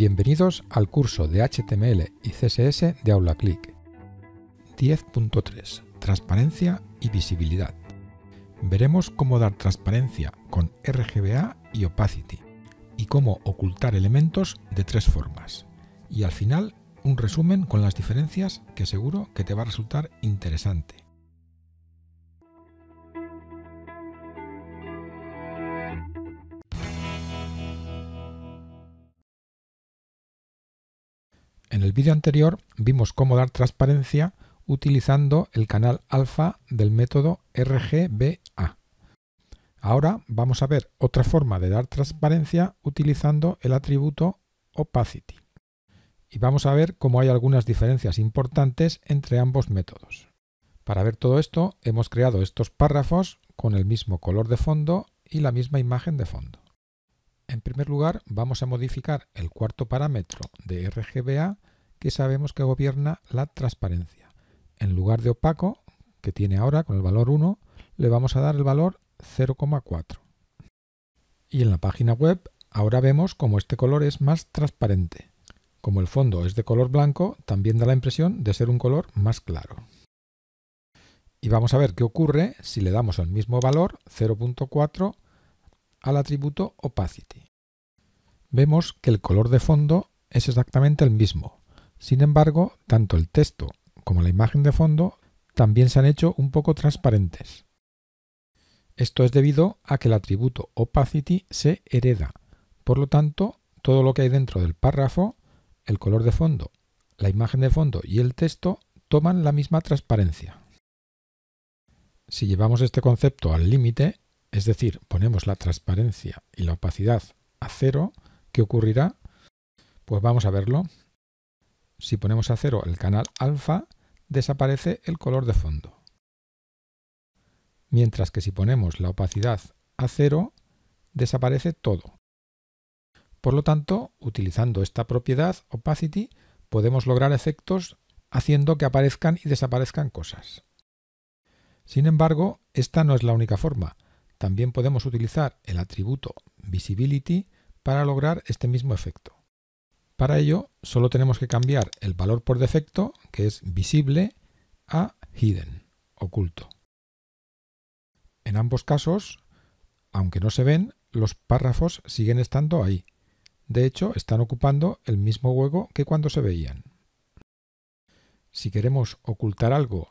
Bienvenidos al curso de HTML y CSS de AulaClick. 10.3 Transparencia y visibilidad. Veremos cómo dar transparencia con RGBA y Opacity y cómo ocultar elementos de tres formas. Y al final, un resumen con las diferencias que seguro que te va a resultar interesante. En el vídeo anterior vimos cómo dar transparencia utilizando el canal alfa del método RGBA. Ahora vamos a ver otra forma de dar transparencia utilizando el atributo opacity. Y vamos a ver cómo hay algunas diferencias importantes entre ambos métodos. Para ver todo esto hemos creado estos párrafos con el mismo color de fondo y la misma imagen de fondo. En primer lugar, vamos a modificar el cuarto parámetro de RGBA que sabemos que gobierna la transparencia. En lugar de opaco, que tiene ahora con el valor 1, le vamos a dar el valor 0,4. Y en la página web ahora vemos como este color es más transparente. Como el fondo es de color blanco, también da la impresión de ser un color más claro. Y vamos a ver qué ocurre si le damos el mismo valor, 0.4, al atributo opacity. Vemos que el color de fondo es exactamente el mismo. Sin embargo, tanto el texto como la imagen de fondo también se han hecho un poco transparentes. Esto es debido a que el atributo opacity se hereda. Por lo tanto, todo lo que hay dentro del párrafo, el color de fondo, la imagen de fondo y el texto toman la misma transparencia. Si llevamos este concepto al límite, es decir, ponemos la transparencia y la opacidad a cero, ¿qué ocurrirá? Pues vamos a verlo. Si ponemos a cero el canal alfa, desaparece el color de fondo. Mientras que si ponemos la opacidad a cero, desaparece todo. Por lo tanto, utilizando esta propiedad opacity, podemos lograr efectos haciendo que aparezcan y desaparezcan cosas. Sin embargo, esta no es la única forma, también podemos utilizar el atributo visibility para lograr este mismo efecto. Para ello, solo tenemos que cambiar el valor por defecto, que es visible, a hidden, oculto. En ambos casos, aunque no se ven, los párrafos siguen estando ahí. De hecho, están ocupando el mismo hueco que cuando se veían. Si queremos ocultar algo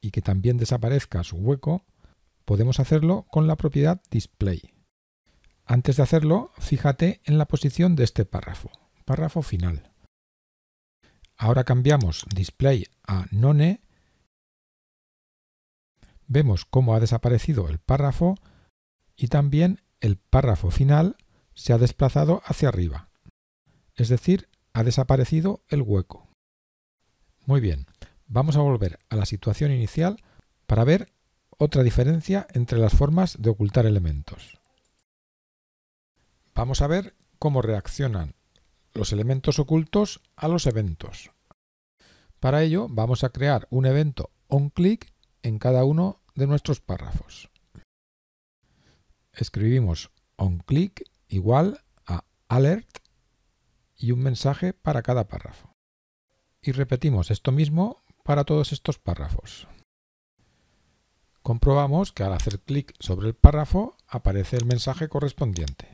y que también desaparezca su hueco, podemos hacerlo con la propiedad display. Antes de hacerlo, fíjate en la posición de este párrafo, párrafo final. Ahora cambiamos display a none. Vemos cómo ha desaparecido el párrafo y también el párrafo final se ha desplazado hacia arriba. Es decir, ha desaparecido el hueco. Muy bien, vamos a volver a la situación inicial para ver otra diferencia entre las formas de ocultar elementos. Vamos a ver cómo reaccionan los elementos ocultos a los eventos. Para ello vamos a crear un evento onClick en cada uno de nuestros párrafos. Escribimos onClick igual a alert y un mensaje para cada párrafo. Y repetimos esto mismo para todos estos párrafos. Comprobamos que al hacer clic sobre el párrafo aparece el mensaje correspondiente.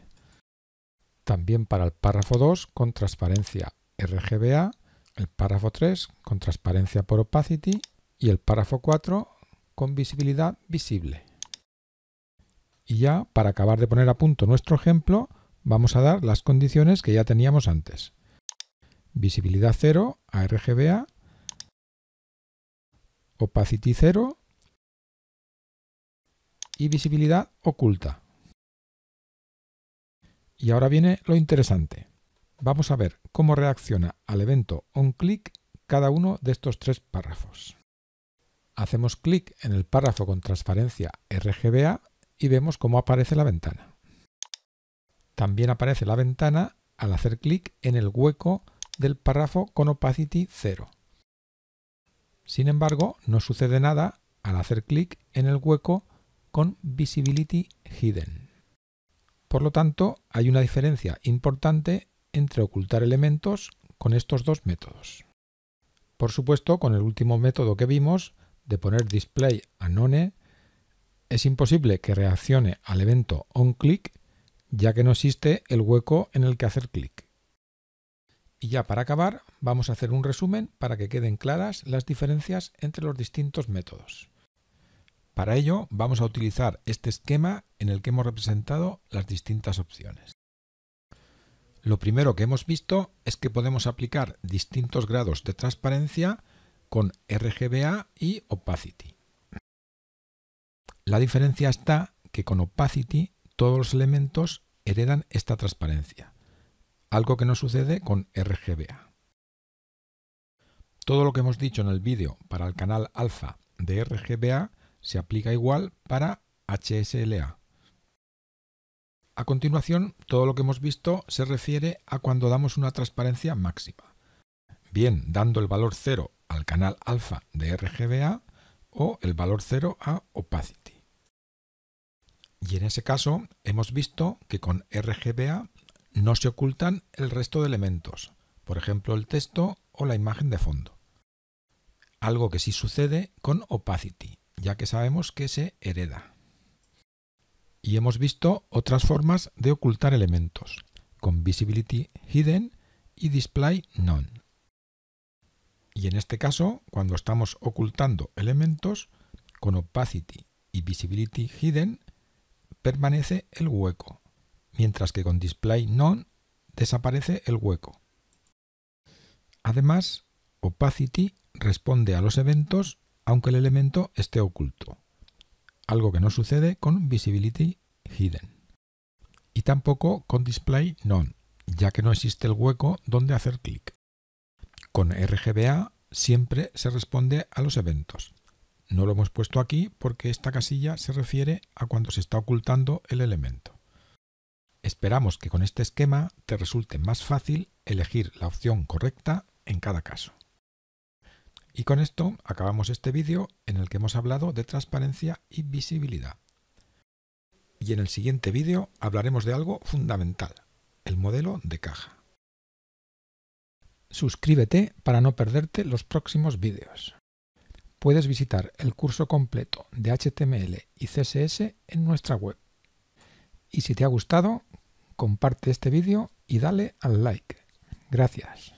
También para el párrafo 2 con transparencia RGBA, el párrafo 3 con transparencia por opacity y el párrafo 4 con visibilidad visible. Y ya, para acabar de poner a punto nuestro ejemplo, vamos a dar las condiciones que ya teníamos antes. Visibilidad 0 a RGBA, opacity 0 y visibilidad oculta. Y ahora viene lo interesante. Vamos a ver cómo reacciona al evento onClick cada uno de estos tres párrafos. Hacemos clic en el párrafo con transparencia RGBA y vemos cómo aparece la ventana. También aparece la ventana al hacer clic en el hueco del párrafo con opacity 0. Sin embargo, no sucede nada al hacer clic en el hueco con Visibility Hidden. Por lo tanto, hay una diferencia importante entre ocultar elementos con estos dos métodos. Por supuesto, con el último método que vimos, de poner display a none, es imposible que reaccione al evento onClick, ya que no existe el hueco en el que hacer clic. Y ya para acabar, vamos a hacer un resumen para que queden claras las diferencias entre los distintos métodos. Para ello vamos a utilizar este esquema en el que hemos representado las distintas opciones. Lo primero que hemos visto es que podemos aplicar distintos grados de transparencia con RGBA y Opacity. La diferencia está que con Opacity todos los elementos heredan esta transparencia, algo que no sucede con RGBA. Todo lo que hemos dicho en el vídeo para el canal alfa de RGBA se aplica igual para HSLA. A continuación, todo lo que hemos visto se refiere a cuando damos una transparencia máxima, bien dando el valor 0 al canal alfa de RGBA o el valor 0 a opacity. Y en ese caso hemos visto que con RGBA no se ocultan el resto de elementos, por ejemplo el texto o la imagen de fondo. Algo que sí sucede con opacity, ya que sabemos que se hereda. Y hemos visto otras formas de ocultar elementos, con Visibility Hidden y Display None. Y en este caso, cuando estamos ocultando elementos, con Opacity y Visibility Hidden, permanece el hueco, mientras que con Display None desaparece el hueco. Además, Opacity responde a los eventos aunque el elemento esté oculto, algo que no sucede con visibility hidden. Y tampoco con display none, ya que no existe el hueco donde hacer clic. Con RGBA siempre se responde a los eventos. No lo hemos puesto aquí porque esta casilla se refiere a cuando se está ocultando el elemento. Esperamos que con este esquema te resulte más fácil elegir la opción correcta en cada caso. Y con esto acabamos este vídeo en el que hemos hablado de transparencia y visibilidad. Y en el siguiente vídeo hablaremos de algo fundamental, el modelo de caja. Suscríbete para no perderte los próximos vídeos. Puedes visitar el curso completo de HTML y CSS en nuestra web. Y si te ha gustado, comparte este vídeo y dale al like. Gracias.